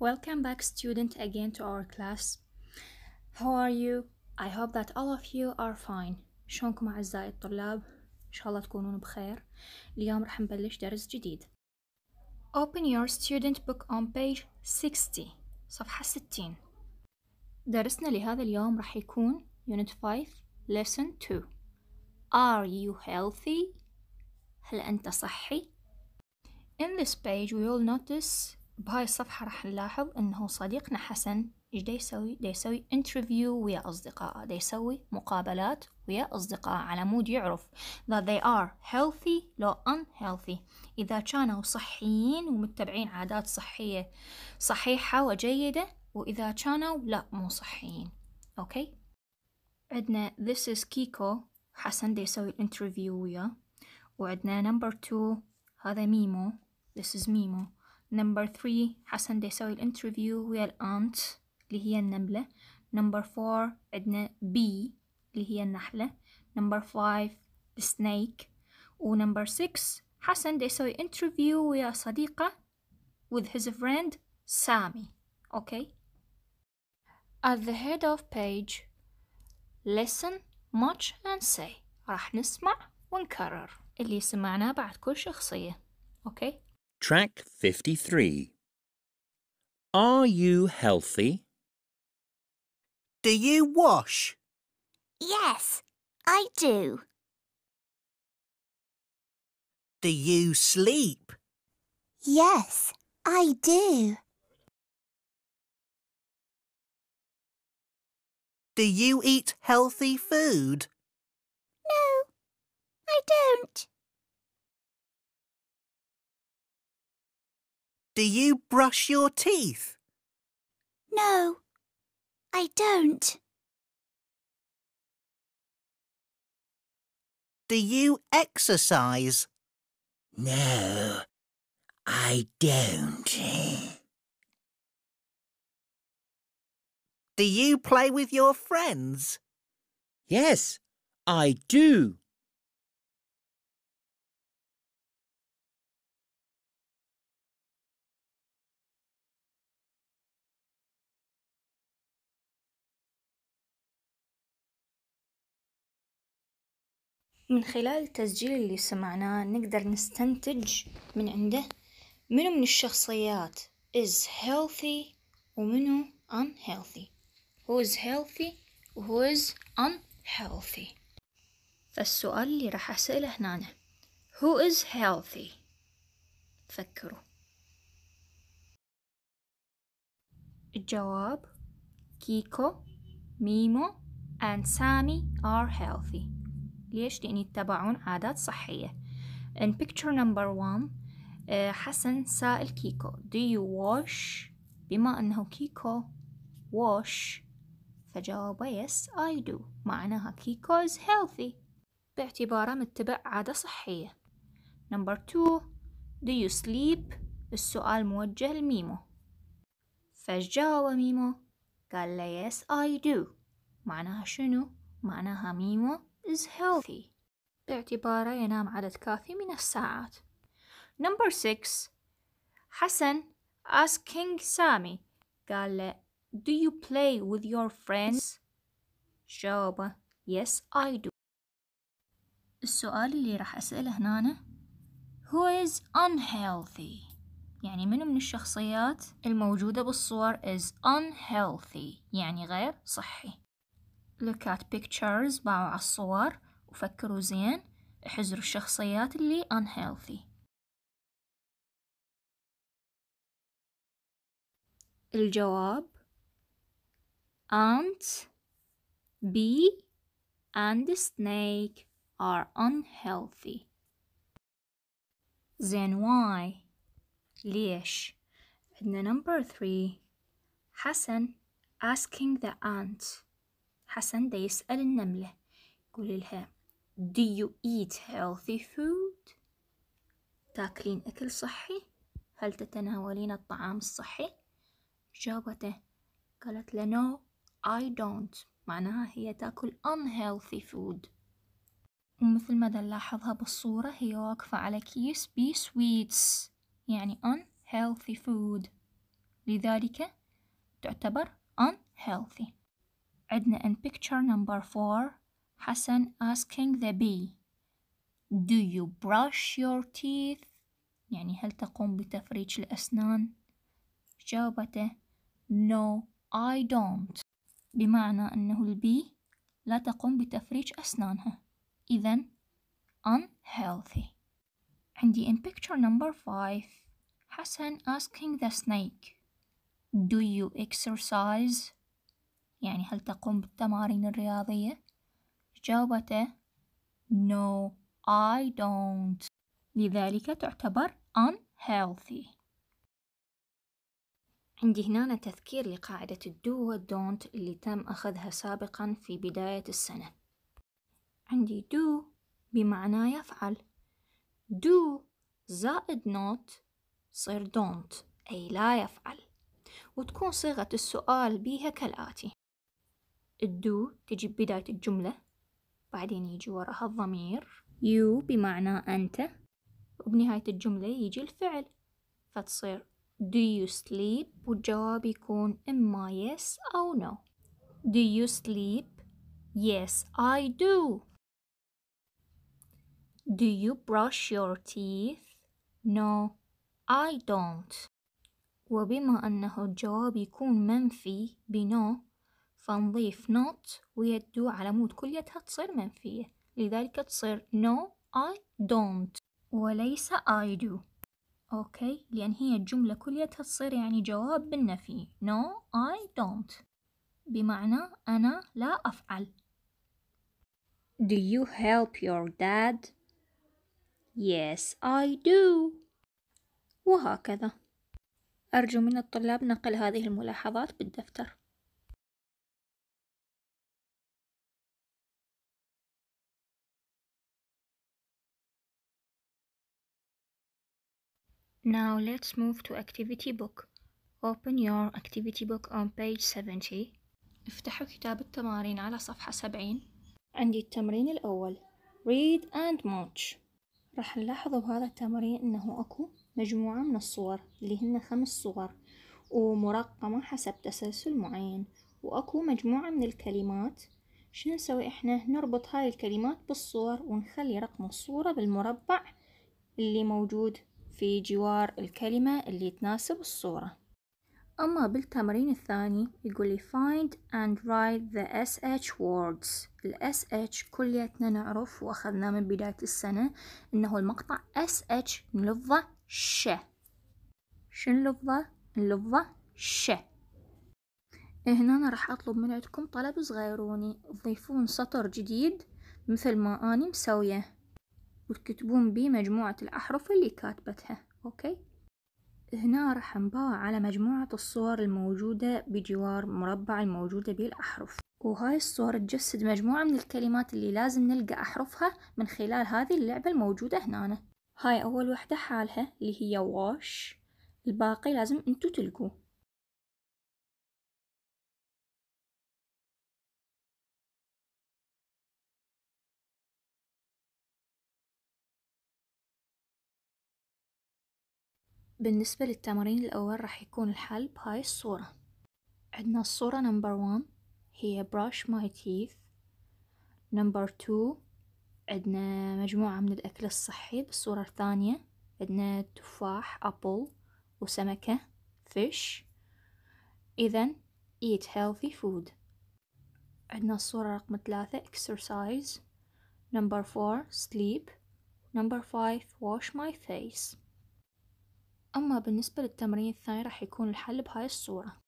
Welcome back student again to our class. How are you? I hope that all of you are fine. شلونكم أعزائي الطلاب؟ إن شاء الله تكونون بخير. اليوم راح نبلش درس جديد. Open your student book on page 60 صفحة 60 درسنا لهذا اليوم راح يكون Unit 5 Lesson 2 Are you healthy? هل أنت صحي? In this page we will notice بهاي الصفحة راح نلاحظ انه صديقنا حسن ايش دا يسوي؟ دا يسوي انترفيو ويا اصدقائه، دا يسوي مقابلات ويا اصدقائه على مود يعرف that they are healthy لو unhealthy، اذا كانوا صحيين ومتبعين عادات صحية صحيحة وجيدة واذا كانوا لا مو صحيين، اوكي؟ عندنا this is كيكو حسن دا يسوي الانترفيو وياه، وعندنا number two هذا ميمو this is ميمو نمبر 3 حسن دي يسوي الانترفيو ويا الانت اللي هي النملة نمبر 4 عندنا بي اللي هي النحلة نمبر 5 سنيك ونمبر 6 حسن دي يسوي انترفيو ويا صديقة with his friend سامي اوكي at the head of page listen much and say راح نسمع ونكرر اللي سمعناه بعد كل شخصية اوكي okay. Track 53. Are you healthy? Do you wash? Yes, I do. Do you sleep? Yes, I do. Do you eat healthy food? No, I don't. Do you brush your teeth? No, I don't. Do you exercise? No, I don't. Do you play with your friends? Yes, I do. من خلال التسجيل اللي سمعناه نقدر نستنتج من عنده منو من الشخصيات is healthy ومنو unhealthy who is healthy who is unhealthy فالسؤال اللي راح أسأله هنا who is healthy فكروا الجواب كيكو ميمو and Sammy are healthy ليش؟ لأن يتبعون عادات صحية in picture number one آه، حسن سائل كيكو do you wash بما أنه كيكو wash فجاوبه yes I do معناها كيكو is healthy باعتباره متبع عادة صحية number two do you sleep السؤال موجه لميمو فجاوب ميمو قال له yes I do معناها شنو؟ معناها ميمو is healthy باعتباره ينام عدد كافي من الساعات number 6 حسن asking سامي قال له do you play with your friends جاوبه yes I do السؤال اللي راح أسأله هنا who is unhealthy يعني منو من الشخصيات الموجودة بالصور is unhealthy يعني غير صحي look at pictures باعوا على الصور وفكروا زين احزروا الشخصيات اللي unhealthy الجواب ant bee and snake are unhealthy زين why ليش عندنا number three حسن asking the ant حسن ده يسأل النملة يقول لها Do you eat healthy food؟ تاكلين أكل صحي؟ هل تتناولين الطعام الصحي؟ جاوبته قالت له No I don't معناها هي تاكل unhealthy food ومثل ما نلاحظها بالصورة هي واقفة على كيس بي sweets يعني unhealthy food لذلك تعتبر unhealthy عندنا in picture number four Hassan asking the bee Do you brush your teeth? يعني هل تقوم بتفريج الأسنان؟ جاوبته No I don't بمعنى أنه البي لا تقوم بتفريج أسنانها إذا unhealthy عندي in picture number five Hassan asking the snake Do you exercise? يعني هل تقوم بالتمارين الرياضية؟ جاوبته No I don't لذلك تعتبر unhealthy عندي هنا تذكير لقاعدة الدو والدونت اللي تم أخذها سابقا في بداية السنة عندي do بمعنى يفعل do زائد not صير don't أي لا يفعل وتكون صيغة السؤال بيها كالآتي الدو تجي ببداية الجملة بعدين يجي وراها الضمير يو بمعنى أنت وبنهاية الجملة يجي الفعل فتصير do you sleep والجواب يكون إما yes أو no do you sleep yes I do do you brush your teeth no I don't وبما أنه الجواب يكون منفي بنو فنضيف not ويا do على مود كليتها تصير منفية لذلك تصير no I don't وليس I do أوكي لأن هي الجملة كليتها تصير يعني جواب بالنفي no I don't بمعنى أنا لا أفعل Do you help your dad? Yes I do وهكذا أرجو من الطلاب نقل هذه الملاحظات بالدفتر Now let's move to activity book. Open your activity book on page 70. افتحوا كتاب التمارين على صفحة 70. عندي التمرين الأول Read and Match. راح نلاحظوا بهذا التمرين أنه أكو مجموعة من الصور اللي هن خمس صور ومرقمة حسب تسلسل معين وأكو مجموعة من الكلمات شنو نسوي إحنا نربط هاي الكلمات بالصور ونخلي رقم الصورة بالمربع اللي موجود في جوار الكلمة اللي تناسب الصورة أما بالتمرين الثاني يقول لي find and write the SH words ال SH كليتنا نعرف وأخذناه من بداية السنة إنه المقطع SH من لفظة ش شنو لفظة؟ لفظة ش هنا أنا راح أطلب من عندكم طلب صغيروني تضيفون سطر جديد مثل ما أنا مسويه وتكتبون بيه مجموعة الأحرف اللي كاتبتها أوكي هنا راح نباع على مجموعة الصور الموجودة بجوار مربع الموجودة به الأحرف وهاي الصور تجسد مجموعة من الكلمات اللي لازم نلقى أحرفها من خلال هذه اللعبة الموجودة هنا هاي أول وحدة حالها اللي هي واش الباقي لازم انتو تلقوه بالنسبة للتمرين الأول راح يكون الحل بهاي الصورة عندنا الصورة نمبر وان هي brush my teeth نمبر تو عندنا مجموعة من الأكل الصحي بالصورة الثانية عندنا تفاح أبل وسمكة فيش إذا eat healthy food عندنا الصورة رقم ثلاثة exercise number four sleep number five wash my face أما بالنسبة للتمرين الثاني راح يكون الحل بهاي الصورة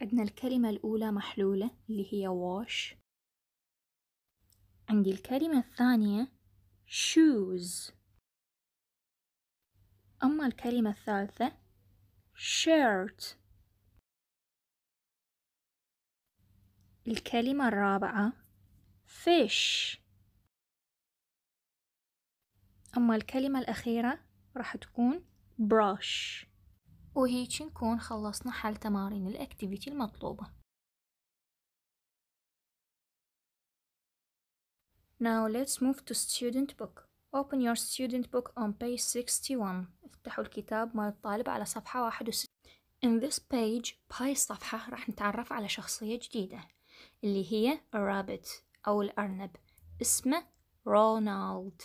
عندنا الكلمة الأولى محلولة اللي هي wash عندي الكلمة الثانية shoes أما الكلمة الثالثة shirt الكلمة الرابعة fish أما الكلمة الأخيرة راح تكون brush وهيجي نكون خلصنا حل تمارين الاكتيفيتي المطلوبة Now let's move to student book Open your student book on page 61 افتحوا الكتاب مال الطالب على صفحة 61 In this page بهاي الصفحة راح نتعرف على شخصية جديدة اللي هي rabbit أو الأرنب اسمه رونالد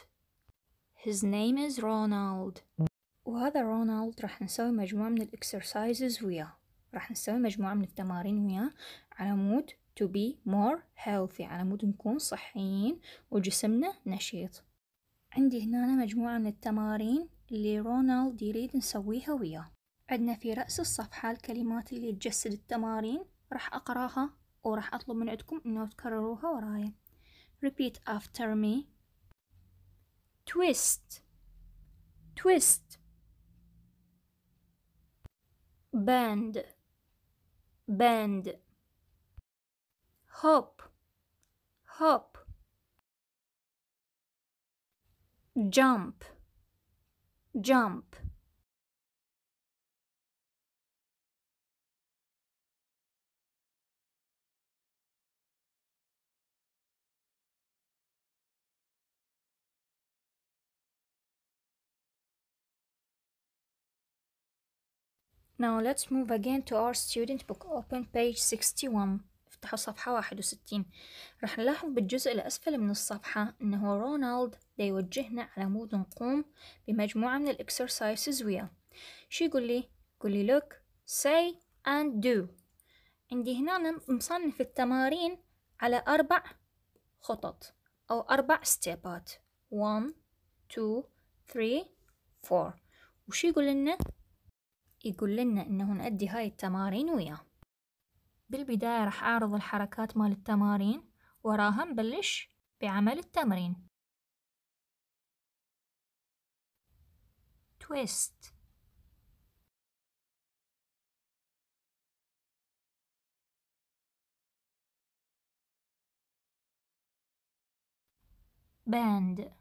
His name is Ronald وهذا رونالد راح نسوي مجموعة من الاكسرسايزز وياه راح نسوي مجموعة من التمارين وياه على مود to be more healthy على مود نكون صحيين وجسمنا نشيط عندي هنا مجموعة من التمارين اللي رونالد يريد نسويها وياه عندنا في رأس الصفحة الكلمات اللي تجسد التمارين راح أقراها وراح أطلب من عندكم إنه تكرروها وراي repeat after me twist twist bend bend hop hop jump jump Now let's move again to our student book. Open page 61. افتحوا صفحة 61. راح نلاحظ بالجزء الأسفل من الصفحة إن هو رونالد يوجهنا على مود نقوم بمجموعة من exercises وياه. شو يقول لي؟ يقول لي look, say and do. عندي هنا مصنف التمارين على أربع خطط أو أربع ستيبات. 1 2 3 4 وشو يقول لنا؟ يقول لنا انه نأدي هاي التمارين وياه بالبداية راح أعرض الحركات مال التمارين وراها نبلش بعمل التمرين تويست band.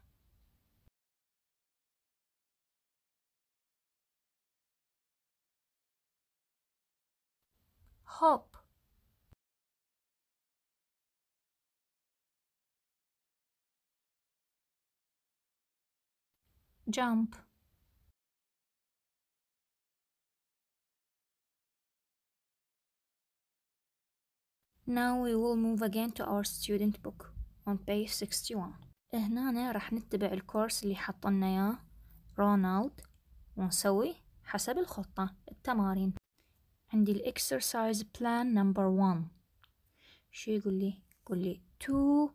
hop jump Now we will move again to our student book on page 61 هنا راح نتبع الكورس اللي حطنا يا رونالد ونسوي حسب الخطة التمارين عندي الاكسرسايز بلان نمبر 1 شو يقول لي يقول لي two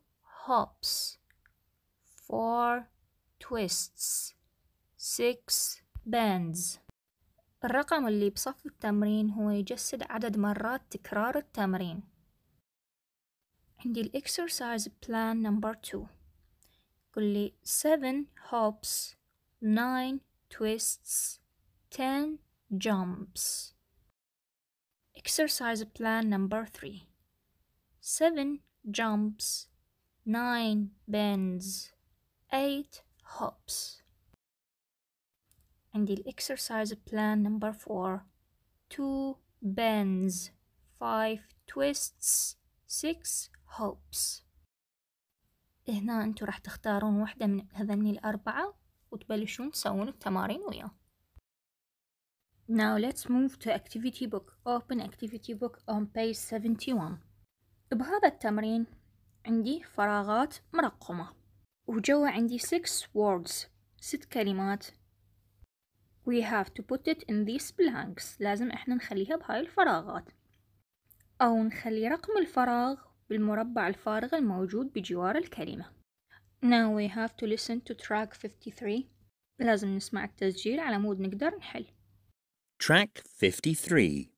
hops four twists six bends الرقم اللي بصف التمرين هو يجسد عدد مرات تكرار التمرين عندي الاكسرسايز بلان نمبر 2 يقول لي 7 hops 9 twists 10 jumps Exercise plan number three. Seven jumps, nine bends, eight hops. And the exercise plan number four. Two bends, five twists, six hops. هنا انتو راح تختارون واحدة من هذني الأربعة وتبلشون تسوون التمارين وياه Now let's move to activity book. Open activity book on page 71. بهذا التمرين عندي فراغات مرقمة وجوا عندي 6 words ست كلمات We have to put it in these blanks لازم احنا نخليها بهاي الفراغات أو نخلي رقم الفراغ بالمربع الفارغ الموجود بجوار الكلمة Now we have to listen to track 53 لازم نسمع التسجيل على مود نقدر نحل Track 53.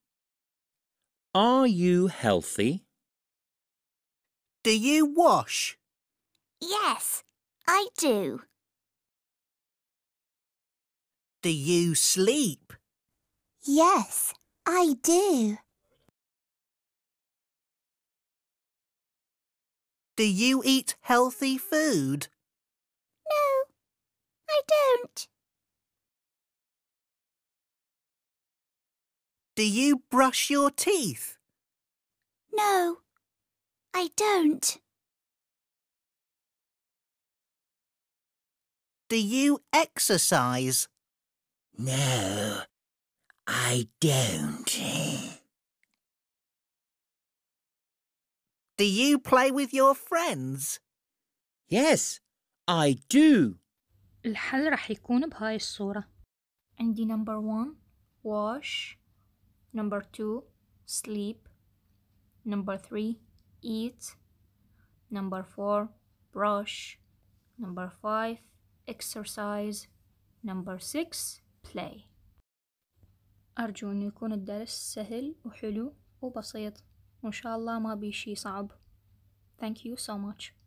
Are you healthy? Do you wash? Yes, I do. Do you sleep? Yes, I do. Do you eat healthy food? No, I don't. Do you brush your teeth? No, I don't. Do you exercise? No, I don't. Do you play with your friends? Yes, I do. الحل يكون بهاي الصورة. عندي number one, wash number two sleep number three eat number four brush number five exercise number six play أرجو أن يكون الدرس سهل وحلو وبسيط وإن شاء الله ما بيشي صعب Thank you so much